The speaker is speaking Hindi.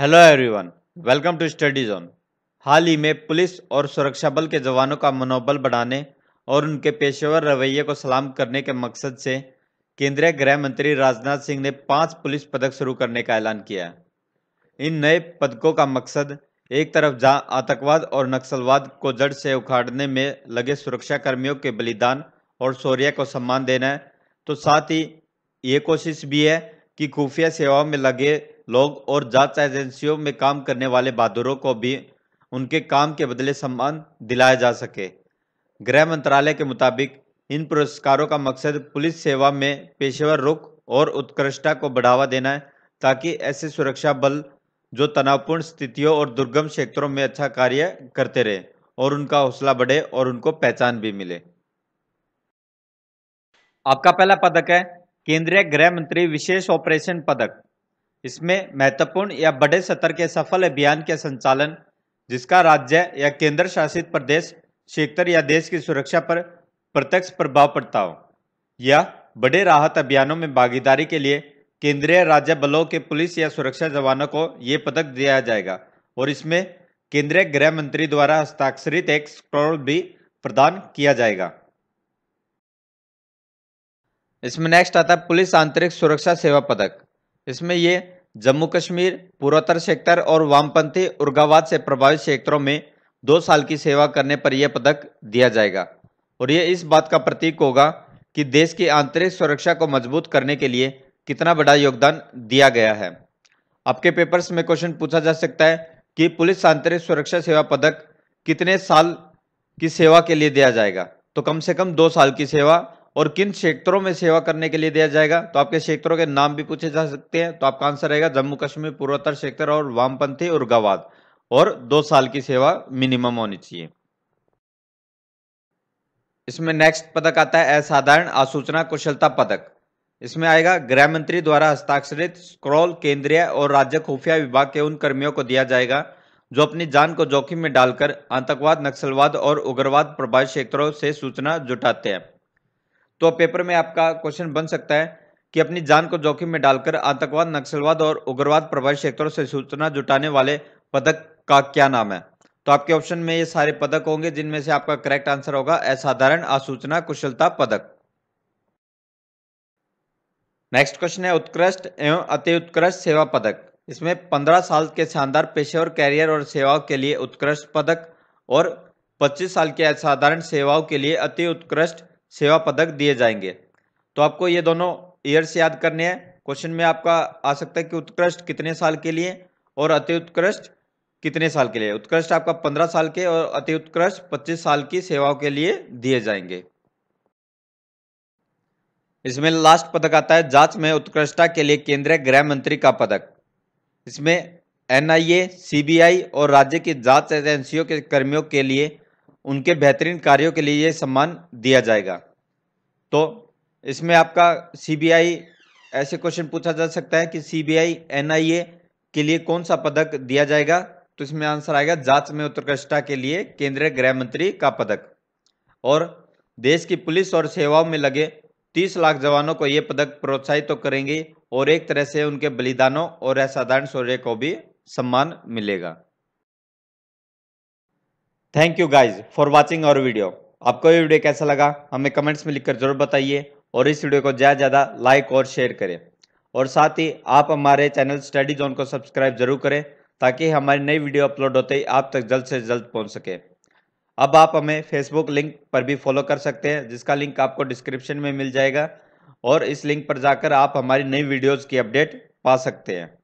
hello everyone welcome to study zone हाल ही में पुलिस और सुरक्षा बल के जवानों का मनोबल बढ़ाने और उनके पेशेवर रवैये को सलाम करने के मकसद से केंद्रीय गृह मंत्री राजनाथ सिंह ने पांच पुलिस पदक शुरू करने का ऐलान किया इन नए पदकों का मकसद एक तरफ जहां आतंकवाद और नक्सलवाद को जड़ से उखाड़ने में लगे सुरक्षाकर्मियों के बलिदान और शौर्य को सम्मान देना है तो साथ ही ये कोशिश भी है कि खुफिया सेवाओं में लगे लोग और जांच एजेंसियों में काम करने वाले बहादुरों को भी उनके काम के बदले सम्मान दिलाया जा सके गृह मंत्रालय के मुताबिक इन पुरस्कारों का मकसद पुलिस सेवा में पेशेवर रुख और उत्कृष्टता को बढ़ावा देना है ताकि ऐसे सुरक्षा बल जो तनावपूर्ण स्थितियों और दुर्गम क्षेत्रों में अच्छा कार्य करते रहे और उनका हौसला बढ़े और उनको पहचान भी मिले आपका पहला पदक है केंद्रीय गृह मंत्री विशेष ऑपरेशन पदक इसमें महत्वपूर्ण या बड़े सत्र के सफल अभियान के संचालन जिसका राज्य या केंद्र शासित प्रदेश क्षेत्र या देश की सुरक्षा पर प्रत्यक्ष प्रभाव पड़ता हो या बड़े राहत अभियानों में भागीदारी के लिए केंद्रीय राज्य बलों के पुलिस या सुरक्षा जवानों को ये पदक दिया जाएगा और इसमें केंद्रीय गृह मंत्री द्वारा हस्ताक्षरित एक स्क्रॉल भी प्रदान किया जाएगा इसमें नेक्स्ट आता है पुलिस आंतरिक सुरक्षा सेवा पदक इसमें ये जम्मू कश्मीर पूर्वोत्तर सेक्टर और वामपंथी उर्गावाद से प्रभावित क्षेत्रों में दो साल की सेवा करने पर यह पदक दिया जाएगा और यह इस बात का प्रतीक होगा कि देश की आंतरिक सुरक्षा को मजबूत करने के लिए कितना बड़ा योगदान दिया गया है आपके पेपर्स में क्वेश्चन पूछा जा सकता है कि पुलिस आंतरिक सुरक्षा सेवा पदक कितने साल की सेवा के लिए दिया जाएगा तो कम से कम दो साल की सेवा और किन क्षेत्रों में सेवा करने के लिए दिया जाएगा तो आपके क्षेत्रों के नाम भी पूछे जा सकते हैं तो आपका आंसर रहेगा जम्मू कश्मीर पूर्वोत्तर क्षेत्र और वामपंथी गवाद और दो साल की सेवा मिनिमम होनी चाहिए इसमें नेक्स्ट पदक आता है असाधारण आसूचना कुशलता पदक इसमें आएगा गृह मंत्री द्वारा हस्ताक्षरित स्क्रॉल केंद्रीय और राज्य खुफिया विभाग के उन कर्मियों को दिया जाएगा जो अपनी जान को जोखिम में डालकर आतंकवाद नक्सलवाद और उग्रवाद प्रभावित क्षेत्रों से सूचना जुटाते हैं तो पेपर में आपका क्वेश्चन बन सकता है कि अपनी जान को जोखिम में डालकर आतंकवाद नक्सलवाद और उग्रवाद प्रभावित क्षेत्रों से सूचना जुटाने वाले पदक का क्या नाम है तो आपके ऑप्शन में ये सारे पदक होंगे जिनमें से आपका करेक्ट आंसर होगा असाधारण आसूचना कुशलता पदक नेक्स्ट क्वेश्चन है उत्कृष्ट एवं अति उत्कृष्ट सेवा पदक इसमें पंद्रह साल के शानदार पेशेवर कैरियर और सेवाओं के लिए उत्कृष्ट पदक और पच्चीस साल के असाधारण सेवाओं के लिए अति उत्कृष्ट सेवा पदक दिए जाएंगे तो आपको ये दोनों ईयर्स याद करने हैं क्वेश्चन में आपका आ सकता है कि उत्कृष्ट कितने साल के लिए और अति उत्कृष्ट कितने साल के लिए उत्कृष्ट आपका पंद्रह साल के और अति उत्कृष्ट पच्चीस साल की सेवाओं के लिए दिए जाएंगे इसमें लास्ट पदक आता है जांच में उत्कृष्टता के लिए केंद्रीय गृह मंत्री का पदक इसमें एनआईए, सीबीआई और राज्य की जांच एजेंसियों के कर्मियों के लिए उनके बेहतरीन कार्यों के लिए ये सम्मान दिया जाएगा तो इसमें आपका सीबीआई ऐसे क्वेश्चन पूछा जा सकता है कि सीबीआई एनआईए के लिए कौन सा पदक दिया जाएगा तो इसमें आंसर आएगा जांच में उत्कृष्टता के लिए केंद्रीय गृह मंत्री का पदक और देश की पुलिस और सेवाओं में लगे तीस लाख जवानों को ये पदक प्रोत्साहित तो करेंगे और एक तरह से उनके बलिदानों और असाधारण शौर्य को भी सम्मान मिलेगा thank you guys for watching और वीडियो आपको ये वीडियो कैसा लगा हमें कमेंट्स में लिखकर जरूर बताइए और इस वीडियो को ज़्यादा ज़्यादा लाइक और शेयर करें और साथ ही आप हमारे चैनल स्टडी जोन को सब्सक्राइब जरूर करें ताकि हमारी नई वीडियो अपलोड होते ही आप तक जल्द से जल्द पहुंच सके अब आप हमें फेसबुक लिंक पर भी फॉलो कर सकते हैं जिसका लिंक आपको डिस्क्रिप्शन में मिल जाएगा और इस लिंक पर जाकर आप हमारी नई वीडियोज़ की अपडेट पा सकते हैं